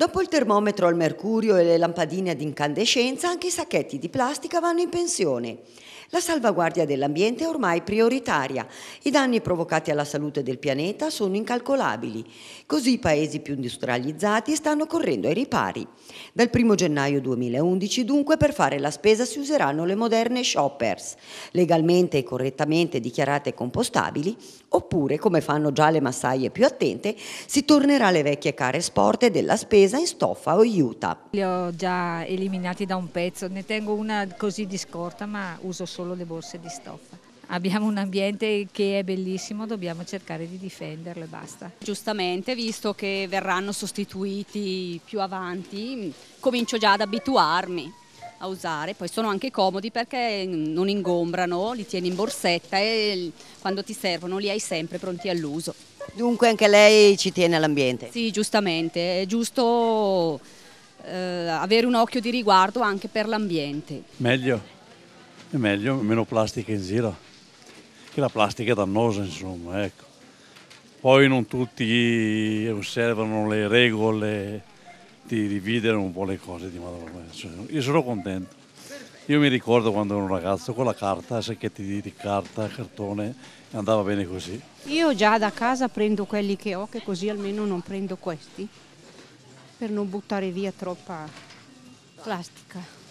Dopo il termometro al mercurio e le lampadine ad incandescenza, anche i sacchetti di plastica vanno in pensione. La salvaguardia dell'ambiente è ormai prioritaria. I danni provocati alla salute del pianeta sono incalcolabili. Così i paesi più industrializzati stanno correndo ai ripari. Dal 1 gennaio 2011 dunque per fare la spesa si useranno le moderne shoppers, legalmente e correttamente dichiarate compostabili, oppure, come fanno già le massaie più attente, si tornerà alle vecchie care sporte della spesa in stoffa o iuta. Li ho già eliminati da un pezzo, ne tengo una così di scorta ma uso solo solo le borse di stoffa. Abbiamo un ambiente che è bellissimo, dobbiamo cercare di difenderlo e basta. Giustamente, visto che verranno sostituiti più avanti, comincio già ad abituarmi a usare, poi sono anche comodi perché non ingombrano, li tieni in borsetta e quando ti servono li hai sempre pronti all'uso. Dunque anche lei ci tiene all'ambiente? Sì, giustamente, è giusto eh, avere un occhio di riguardo anche per l'ambiente. Meglio è meglio meno plastica in giro, che la plastica è dannosa insomma. Ecco. Poi non tutti osservano le regole di dividere un po' le cose di Madonna. Cioè, io sono contento. Io mi ricordo quando ero un ragazzo con la carta, sacchetti di carta, cartone, andava bene così. Io già da casa prendo quelli che ho, che così almeno non prendo questi, per non buttare via troppa plastica.